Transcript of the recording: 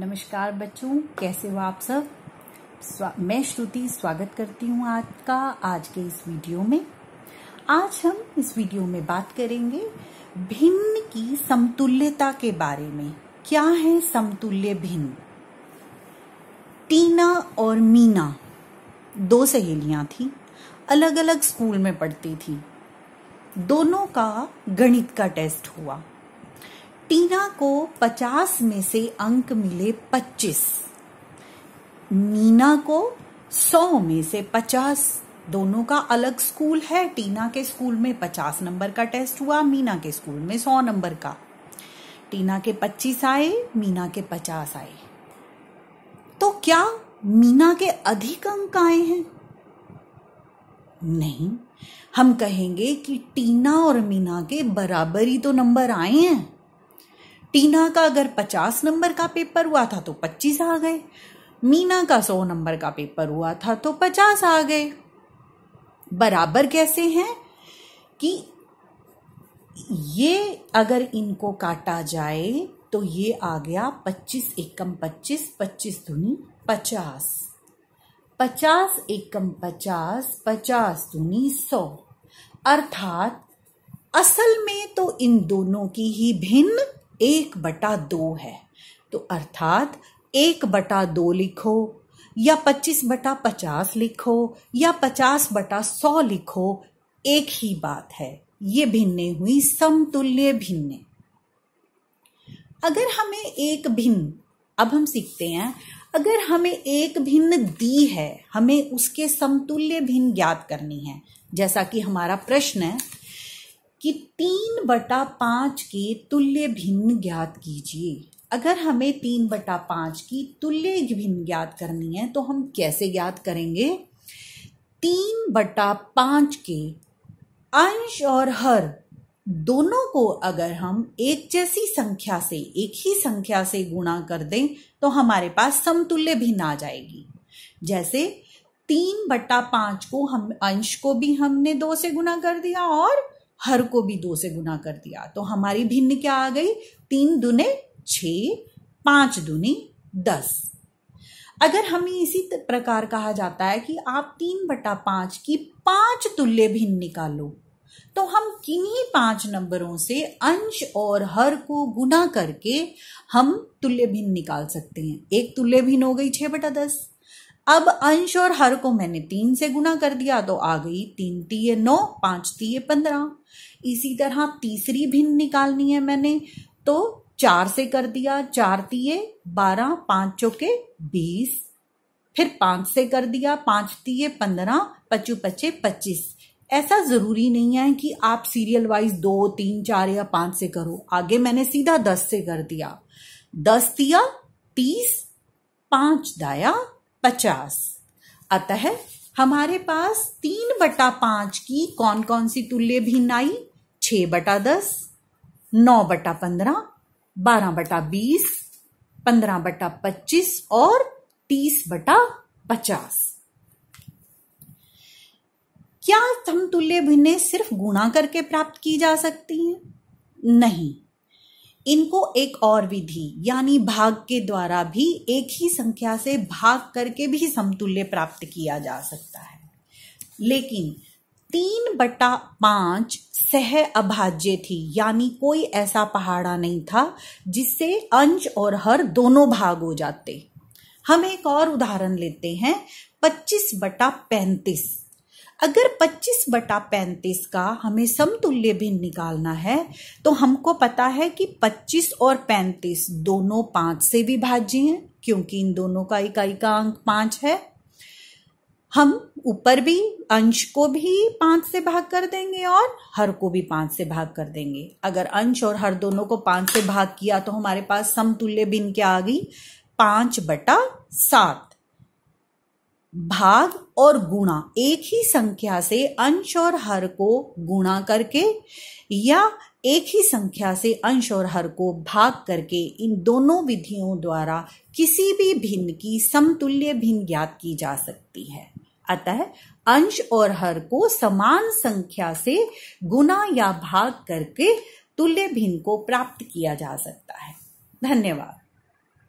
नमस्कार बच्चों कैसे हो आप सब मैं श्रुति स्वागत करती हूँ आज का आज के इस वीडियो में आज हम इस वीडियो में बात करेंगे भिन्न की समतुल्यता के बारे में क्या है समतुल्य भिन्न टीना और मीना दो सहेलियां थी अलग अलग स्कूल में पढ़ती थी दोनों का गणित का टेस्ट हुआ टीना को 50 में से अंक मिले 25 नीना को 100 में से 50 दोनों का अलग स्कूल है टीना के स्कूल में 50 नंबर का टेस्ट हुआ मीना के स्कूल में 100 नंबर का टीना के 25 आए मीना के 50 आए तो क्या मीना के अधिक अंक आए हैं नहीं हम कहेंगे कि टीना और मीना के बराबर ही तो नंबर आए हैं टीना का अगर पचास नंबर का पेपर हुआ था तो पच्चीस आ गए मीना का सौ नंबर का पेपर हुआ था तो पचास आ गए बराबर कैसे हैं कि ये अगर इनको काटा जाए तो ये आ गया पच्चीस एकम पच्चीस पच्चीस धुनी पचास पचास एकम पचास पचास धुनी सौ अर्थात असल में तो इन दोनों की ही भिन्न एक बटा दो है तो अर्थात एक बटा दो लिखो या पच्चीस बटा पचास लिखो या पचास बटा सौ लिखो एक ही बात है ये भिन्ने हुई समतुल्य भिन्न अगर हमें एक भिन्न अब हम सीखते हैं अगर हमें एक भिन्न दी है हमें उसके समतुल्य भिन्न ज्ञात करनी है जैसा कि हमारा प्रश्न है कि तीन बटा पाँच के तुल्य भिन्न ज्ञात कीजिए अगर हमें तीन बटा पाँच की तुल्य भिन्न ज्ञात करनी है तो हम कैसे ज्ञात करेंगे तीन बटा पाँच के अंश और हर दोनों को अगर हम एक जैसी संख्या से एक ही संख्या से गुणा कर दें तो हमारे पास समतुल्य भिन्न आ जाएगी जैसे तीन बटा पाँच को हम अंश को भी हमने दो से गुणा कर दिया और हर को भी दो से गुना कर दिया तो हमारी भिन्न क्या आ गई तीन दुने छ पांच दुनी दस अगर हमें इसी प्रकार कहा जाता है कि आप तीन बटा पांच की पांच तुल्य भिन्न निकालो तो हम किन्हीं पांच नंबरों से अंश और हर को गुना करके हम तुल्य भिन्न निकाल सकते हैं एक तुल्य भिन्न हो गई छह बटा दस अब अंश और हर को मैंने तीन से गुना कर दिया तो आ गई तीन तीय नौ पांच तीय पंद्रह इसी तरह तीसरी भिन्न निकालनी है मैंने तो चार से कर दिया चार तीय बारह पांच चौके बीस फिर पांच से कर दिया पांच तीय पंद्रह पचु पचे पच्चीस ऐसा जरूरी नहीं है कि आप सीरियल वाइज दो तीन चार या पांच से करो आगे मैंने सीधा दस से कर दिया दस दिया तीस पांच दाया पचास अतः हमारे पास तीन बटा पांच की कौन कौन सी तुल्य भिन्न आई छ बटा दस नौ बटा पंद्रह बारह बटा बीस पंद्रह बटा पच्चीस और तीस बटा पचास क्या समतुल्य भिन्ने सिर्फ गुणा करके प्राप्त की जा सकती हैं नहीं इनको एक और विधि यानी भाग के द्वारा भी एक ही संख्या से भाग करके भी समतुल्य प्राप्त किया जा सकता है लेकिन तीन बटा पांच सह अभाज्य थी यानी कोई ऐसा पहाड़ा नहीं था जिससे अंश और हर दोनों भाग हो जाते हम एक और उदाहरण लेते हैं पच्चीस बटा पैंतीस अगर 25 बटा 35 का हमें समतुल्य भिन्न निकालना है तो हमको पता है कि 25 और 35 दोनों पांच से विभाज्य हैं क्योंकि इन दोनों का इकाई का अंक पांच है हम ऊपर भी अंश को भी पांच से भाग कर देंगे और हर को भी पांच से भाग कर देंगे अगर अंश और हर दोनों को पांच से भाग किया तो हमारे पास समतुल्य भिन्न क्या आ गई पांच बटा सात भाग और गुणा एक ही संख्या से अंश और हर को गुणा करके या एक ही संख्या से अंश और हर को भाग करके इन दोनों विधियों द्वारा किसी भी भिन्न की समतुल्य भिन्न ज्ञात की जा सकती है अतः अंश और हर को समान संख्या से गुणा या भाग करके तुल्य भिन्न को प्राप्त किया जा सकता है धन्यवाद